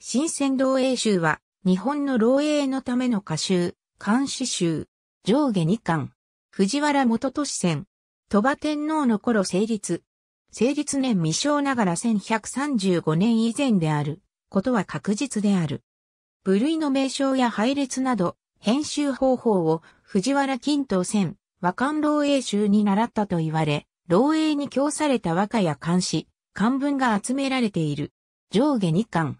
新鮮漏洩集は、日本の漏洩のための歌集、監視集、上下二巻、藤原元都市戦、鳥羽天皇の頃成立。成立年未詳ながら1135年以前である、ことは確実である。部類の名称や配列など、編集方法を藤原近藤戦、和漢漏洩集に習ったと言われ、漏洩に供された和歌や漢詩、漢文が集められている。上下二巻。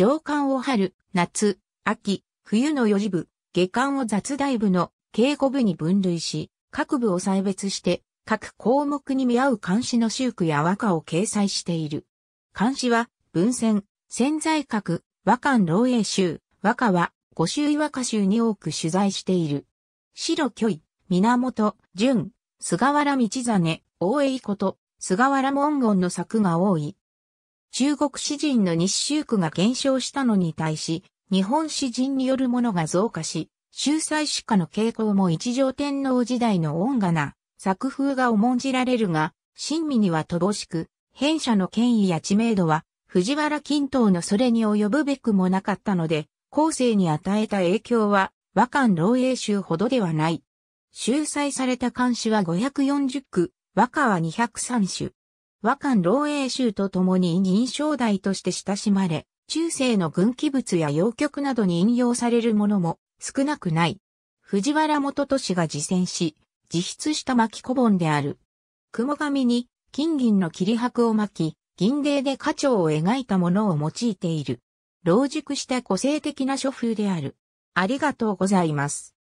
上巻を春、夏、秋、冬の四次部、下巻を雑大部の稽古部に分類し、各部を細別して、各項目に見合う漢視の修句や和歌を掲載している。漢視は、文選、潜在格、和漢漏洩集、和歌は、五州和歌集に多く取材している。白巨位、源、淳、菅原道真、大江こと、菅原文言の作が多い。中国詩人の日周区が減少したのに対し、日本詩人によるものが増加し、秀才詩歌の傾向も一条天皇時代の恩賀な作風が重んじられるが、親身には乏しく、弊者の権威や知名度は、藤原均等のそれに及ぶべくもなかったので、後世に与えた影響は、和漢老英集ほどではない。秀才された漢詩は540句、和歌は203種。和漢老英宗と共に認証台として親しまれ、中世の軍記物や洋曲などに引用されるものも少なくない。藤原元都市が自選し、自筆した巻古本である。雲紙に金銀の切り箔を巻き、銀泥で花鳥を描いたものを用いている。老熟した個性的な書風である。ありがとうございます。